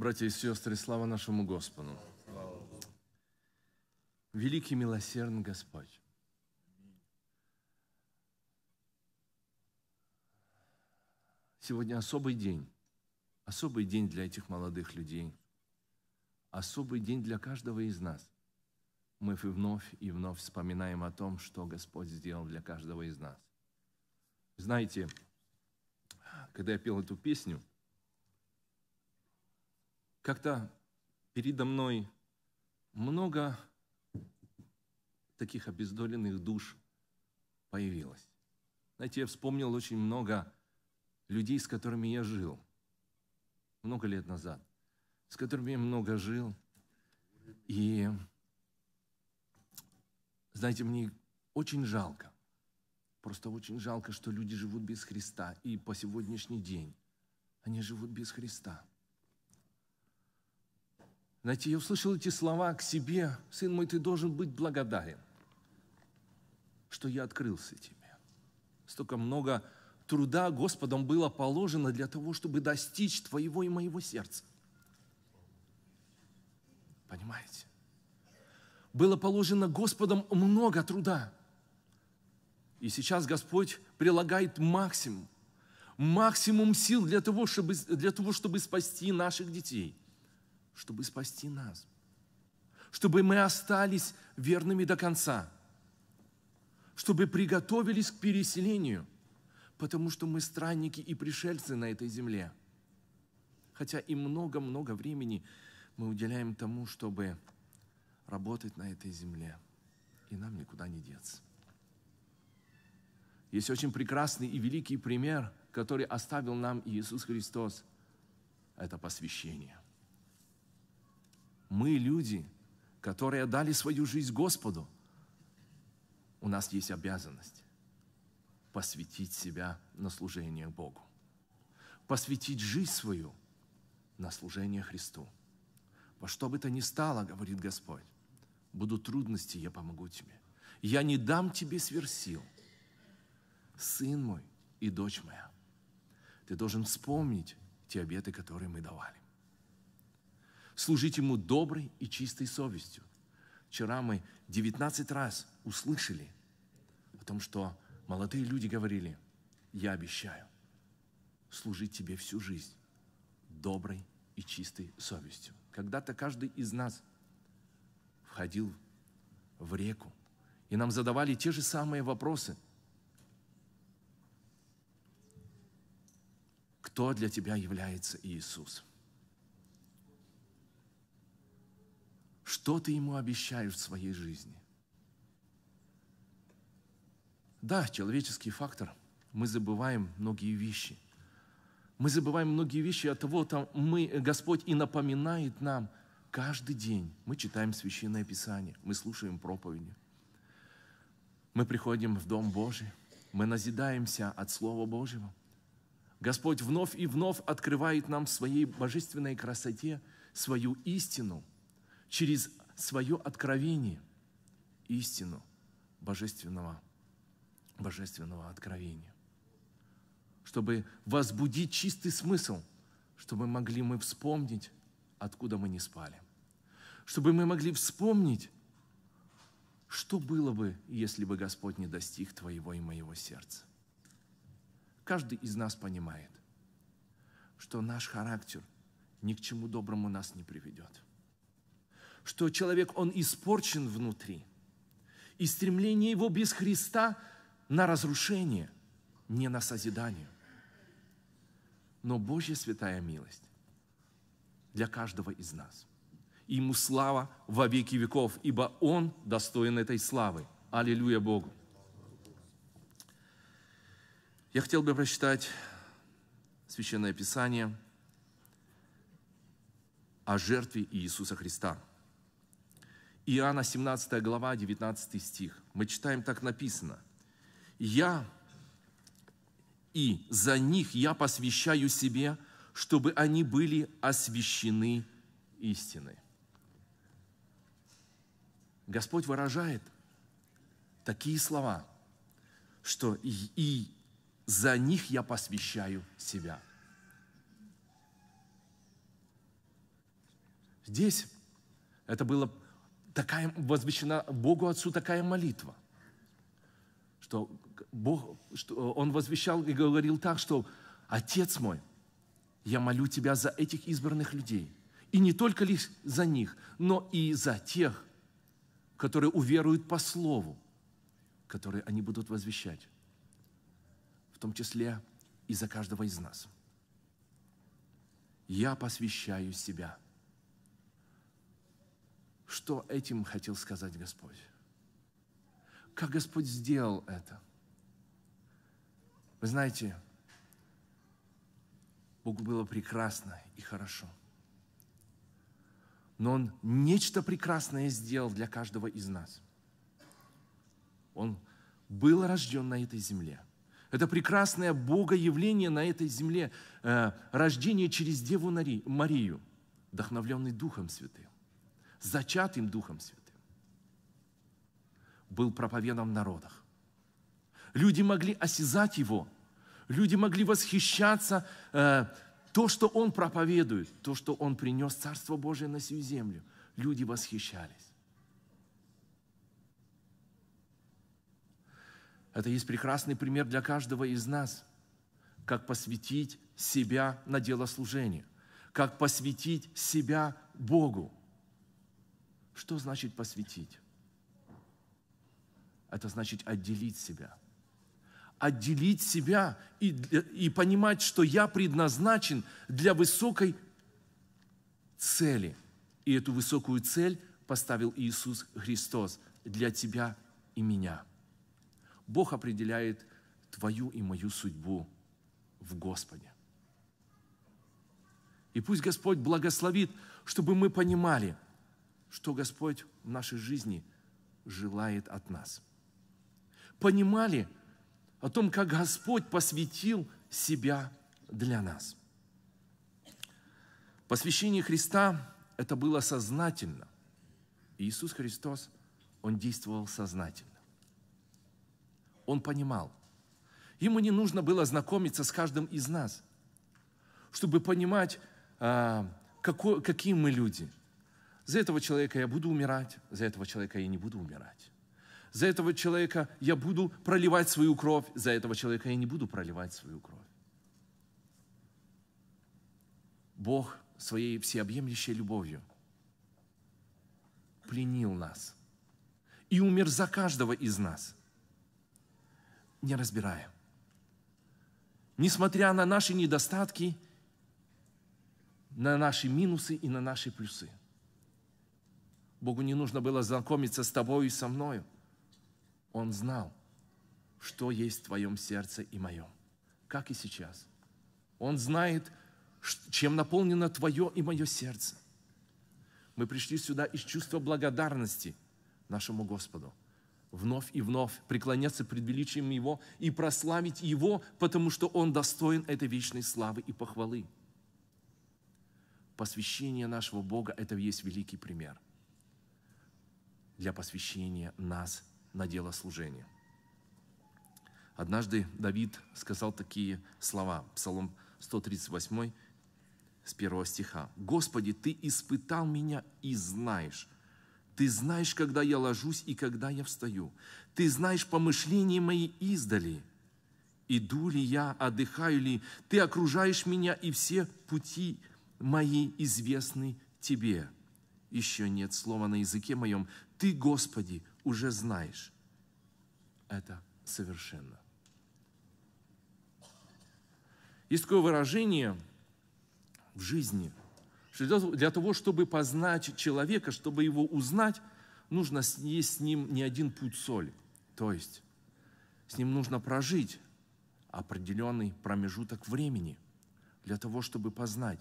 Братья и сестры, слава нашему Господу. Великий милосердный Господь. Сегодня особый день. Особый день для этих молодых людей. Особый день для каждого из нас. Мы вновь и вновь вспоминаем о том, что Господь сделал для каждого из нас. Знаете, когда я пел эту песню – как-то передо мной много таких обездоленных душ появилось. Знаете, я вспомнил очень много людей, с которыми я жил много лет назад, с которыми я много жил. И, знаете, мне очень жалко, просто очень жалко, что люди живут без Христа. И по сегодняшний день они живут без Христа. Знаете, я услышал эти слова к себе. Сын мой, ты должен быть благодарен, что я открылся тебе. Столько много труда Господом было положено для того, чтобы достичь твоего и моего сердца. Понимаете? Было положено Господом много труда. И сейчас Господь прилагает максимум, максимум сил для того, чтобы, для того, чтобы спасти наших детей чтобы спасти нас, чтобы мы остались верными до конца, чтобы приготовились к переселению, потому что мы странники и пришельцы на этой земле. Хотя и много-много времени мы уделяем тому, чтобы работать на этой земле, и нам никуда не деться. Есть очень прекрасный и великий пример, который оставил нам Иисус Христос. Это посвящение мы люди, которые дали свою жизнь Господу, у нас есть обязанность посвятить себя на служение Богу, посвятить жизнь свою на служение Христу. Во что бы то ни стало, говорит Господь, будут трудности, я помогу тебе. Я не дам тебе сверсил. Сын мой и дочь моя, ты должен вспомнить те обеты, которые мы давали служить Ему доброй и чистой совестью. Вчера мы 19 раз услышали о том, что молодые люди говорили, я обещаю служить Тебе всю жизнь доброй и чистой совестью. Когда-то каждый из нас входил в реку, и нам задавали те же самые вопросы. Кто для тебя является Иисус? Что ты ему обещаешь в своей жизни? Да, человеческий фактор. Мы забываем многие вещи. Мы забываем многие вещи от того, там мы, Господь и напоминает нам каждый день. Мы читаем Священное Писание, мы слушаем проповеди. Мы приходим в Дом Божий, мы назидаемся от Слова Божьего. Господь вновь и вновь открывает нам в своей божественной красоте свою истину – через свое откровение истину божественного, божественного откровения, чтобы возбудить чистый смысл, чтобы могли мы вспомнить, откуда мы не спали, чтобы мы могли вспомнить, что было бы, если бы Господь не достиг твоего и моего сердца? Каждый из нас понимает, что наш характер ни к чему доброму нас не приведет что человек, он испорчен внутри. И стремление его без Христа на разрушение, не на созидание. Но Божья святая милость для каждого из нас. И ему слава во веки веков, ибо он достоин этой славы. Аллилуйя Богу. Я хотел бы прочитать Священное Писание о жертве Иисуса Христа – Иоанна 17 глава, 19 стих. Мы читаем, так написано. «Я и за них я посвящаю себе, чтобы они были освящены истиной». Господь выражает такие слова, что «и за них я посвящаю себя». Здесь это было такая возвещена Богу Отцу такая молитва, что Бог, что он возвещал и говорил так, что Отец мой, я молю тебя за этих избранных людей. И не только лишь за них, но и за тех, которые уверуют по Слову, которые они будут возвещать, в том числе и за каждого из нас. Я посвящаю себя – что этим хотел сказать Господь? Как Господь сделал это? Вы знаете, Богу было прекрасно и хорошо. Но Он нечто прекрасное сделал для каждого из нас. Он был рожден на этой земле. Это прекрасное Богоявление на этой земле, э, рождение через Деву Марию, вдохновленный Духом Святым зачатым Духом Святым, был проповедан в народах. Люди могли осязать его, люди могли восхищаться э, то, что он проповедует, то, что он принес Царство Божие на всю землю. Люди восхищались. Это есть прекрасный пример для каждого из нас, как посвятить себя на дело служения, как посвятить себя Богу. Что значит посвятить? Это значит отделить себя. Отделить себя и, и понимать, что я предназначен для высокой цели. И эту высокую цель поставил Иисус Христос для тебя и меня. Бог определяет твою и мою судьбу в Господе. И пусть Господь благословит, чтобы мы понимали – что Господь в нашей жизни желает от нас. Понимали о том, как Господь посвятил себя для нас. Посвящение Христа – это было сознательно. Иисус Христос, Он действовал сознательно. Он понимал. Ему не нужно было знакомиться с каждым из нас, чтобы понимать, а, какой, какие мы люди – за этого человека я буду умирать, за этого человека я не буду умирать. За этого человека я буду проливать свою кровь, за этого человека я не буду проливать свою кровь. Бог своей всеобъемлющей любовью пленил нас и умер за каждого из нас, не разбирая. Несмотря на наши недостатки, на наши минусы и на наши плюсы – Богу не нужно было знакомиться с тобою и со мною. Он знал, что есть в твоем сердце и моем, как и сейчас. Он знает, чем наполнено твое и мое сердце. Мы пришли сюда из чувства благодарности нашему Господу. Вновь и вновь преклоняться пред величием Его и прославить Его, потому что Он достоин этой вечной славы и похвалы. Посвящение нашего Бога – это есть великий пример – для посвящения нас на дело служения. Однажды Давид сказал такие слова, Псалом 138, с первого стиха. «Господи, Ты испытал меня и знаешь. Ты знаешь, когда я ложусь и когда я встаю. Ты знаешь помышления мои издали. Иду ли я, отдыхаю ли, Ты окружаешь меня, и все пути мои известны Тебе» еще нет слова на языке моем. Ты, Господи, уже знаешь. Это совершенно. Есть такое выражение в жизни, что для того, чтобы познать человека, чтобы его узнать, нужно съесть с ним не один путь соли. То есть с ним нужно прожить определенный промежуток времени для того, чтобы познать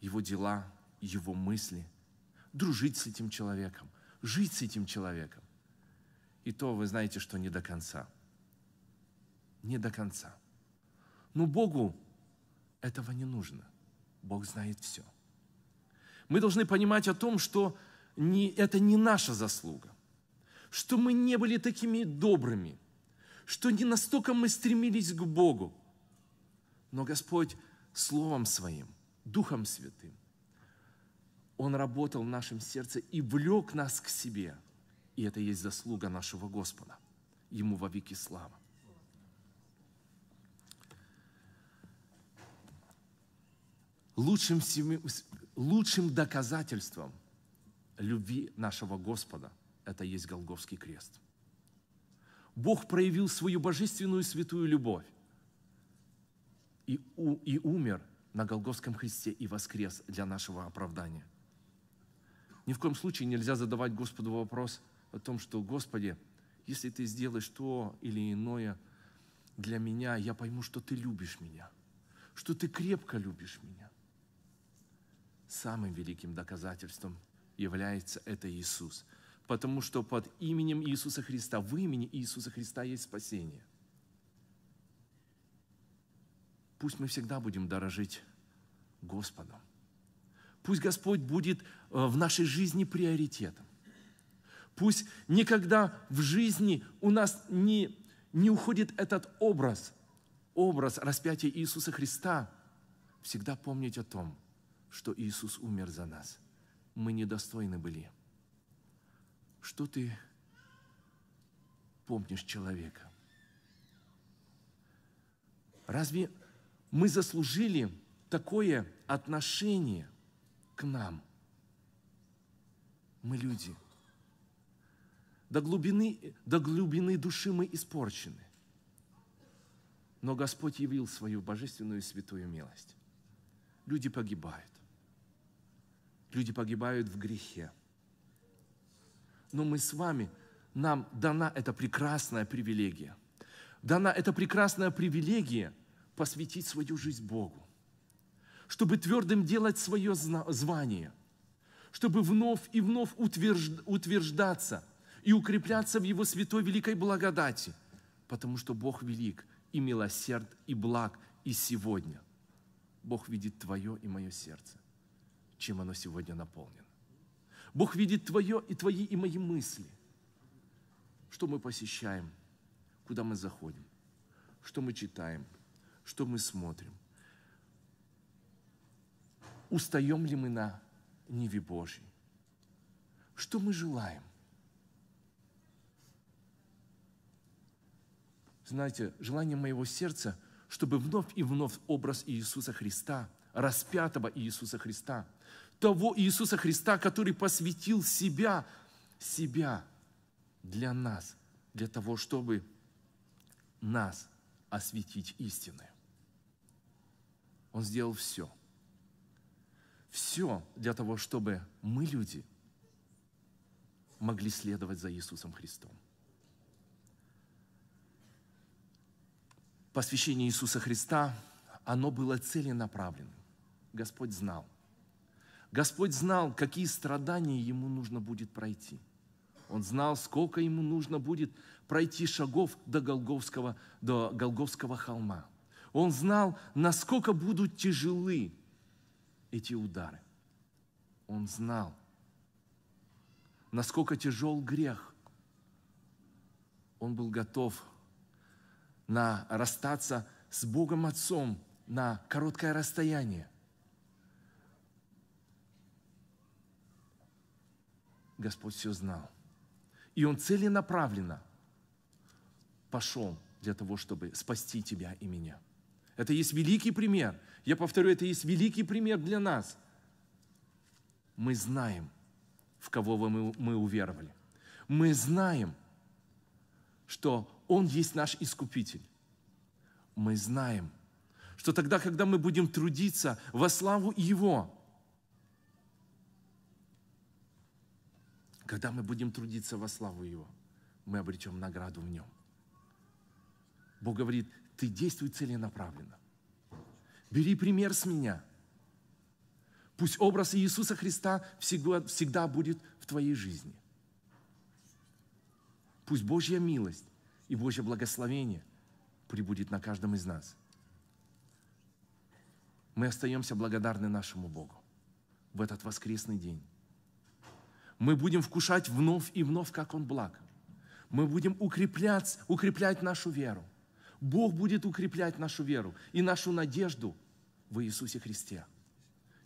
его дела, его мысли, дружить с этим человеком, жить с этим человеком. И то вы знаете, что не до конца. Не до конца. Но Богу этого не нужно. Бог знает все. Мы должны понимать о том, что не, это не наша заслуга, что мы не были такими добрыми, что не настолько мы стремились к Богу. Но Господь Словом Своим, Духом Святым, он работал в нашем сердце и влек нас к себе. И это есть заслуга нашего Господа. Ему во веки слава. Лучшим, лучшим доказательством любви нашего Господа – это есть Голговский крест. Бог проявил свою божественную и святую любовь и, у, и умер на Голгофском Христе и воскрес для нашего оправдания. Ни в коем случае нельзя задавать Господу вопрос о том, что, Господи, если Ты сделаешь то или иное для меня, я пойму, что Ты любишь меня, что Ты крепко любишь меня. Самым великим доказательством является это Иисус, потому что под именем Иисуса Христа, в имени Иисуса Христа есть спасение. Пусть мы всегда будем дорожить Господом пусть Господь будет э, в нашей жизни приоритетом. Пусть никогда в жизни у нас не, не уходит этот образ, образ распятия Иисуса Христа. Всегда помнить о том, что Иисус умер за нас. Мы недостойны были. Что ты помнишь человека? Разве мы заслужили такое отношение? к нам. Мы люди. До глубины, до глубины души мы испорчены. Но Господь явил свою божественную и святую милость. Люди погибают. Люди погибают в грехе. Но мы с вами, нам дана эта прекрасная привилегия. Дана эта прекрасная привилегия посвятить свою жизнь Богу чтобы твердым делать свое звание, чтобы вновь и вновь утверждаться и укрепляться в Его святой великой благодати, потому что Бог велик и милосерд, и благ, и сегодня. Бог видит твое и мое сердце, чем оно сегодня наполнено. Бог видит твое и твои и мои мысли, что мы посещаем, куда мы заходим, что мы читаем, что мы смотрим, устаем ли мы на Ниве Божьей? Что мы желаем? Знаете, желание моего сердца, чтобы вновь и вновь образ Иисуса Христа, распятого Иисуса Христа, того Иисуса Христа, который посвятил себя, себя для нас, для того, чтобы нас осветить истины. Он сделал все – все для того, чтобы мы, люди, могли следовать за Иисусом Христом. Посвящение Иисуса Христа, оно было целенаправленным. Господь знал. Господь знал, какие страдания ему нужно будет пройти. Он знал, сколько ему нужно будет пройти шагов до Голговского, до Голговского холма. Он знал, насколько будут тяжелы эти удары. Он знал, насколько тяжел грех. Он был готов на расстаться с Богом Отцом на короткое расстояние. Господь все знал. И Он целенаправленно пошел для того, чтобы спасти тебя и меня. Это есть великий пример – я повторю, это есть великий пример для нас. Мы знаем, в кого мы, мы уверовали. Мы знаем, что Он есть наш Искупитель. Мы знаем, что тогда, когда мы будем трудиться во славу Его, когда мы будем трудиться во славу Его, мы обретем награду в Нем. Бог говорит, ты действуй целенаправленно. Бери пример с меня. Пусть образ Иисуса Христа всегда, всегда будет в твоей жизни. Пусть Божья милость и Божье благословение прибудет на каждом из нас. Мы остаемся благодарны нашему Богу в этот воскресный день. Мы будем вкушать вновь и вновь, как Он благ. Мы будем укреплять, укреплять нашу веру. Бог будет укреплять нашу веру и нашу надежду в Иисусе Христе.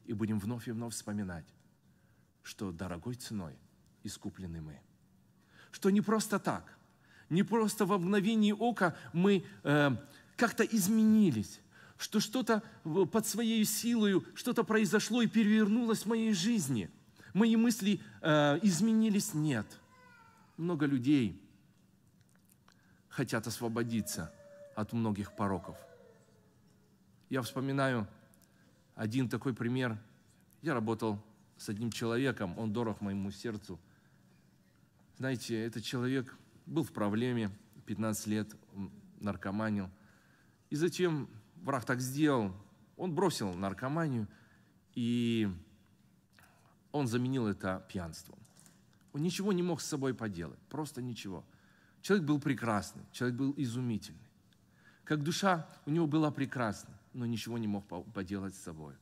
И будем вновь и вновь вспоминать, что дорогой ценой искуплены мы. Что не просто так, не просто в мгновении ока мы э, как-то изменились, что что-то под своей силой что-то произошло и перевернулось в моей жизни. Мои мысли э, изменились, нет. Много людей хотят освободиться от многих пороков. Я вспоминаю один такой пример. Я работал с одним человеком, он дорог моему сердцу. Знаете, этот человек был в проблеме, 15 лет наркоманил. И затем враг так сделал, он бросил наркоманию, и он заменил это пьянством. Он ничего не мог с собой поделать, просто ничего. Человек был прекрасный, человек был изумительный. Как душа у него была прекрасна но ничего не мог поделать с собой.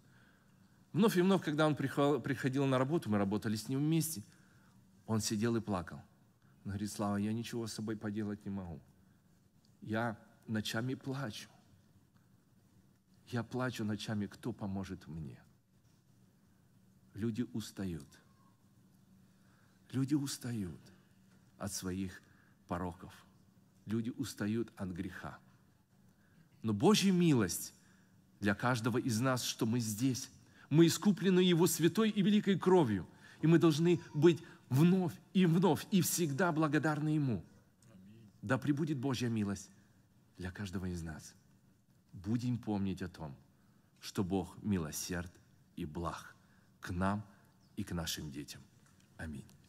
Вновь и вновь, когда он приходил на работу, мы работали с ним вместе, он сидел и плакал. Он говорит, Слава, я ничего с собой поделать не могу. Я ночами плачу. Я плачу ночами, кто поможет мне? Люди устают. Люди устают от своих пороков. Люди устают от греха. Но Божья милость для каждого из нас, что мы здесь. Мы искуплены Его святой и великой кровью, и мы должны быть вновь и вновь и всегда благодарны Ему. Да пребудет Божья милость для каждого из нас. Будем помнить о том, что Бог милосерд и благ к нам и к нашим детям. Аминь.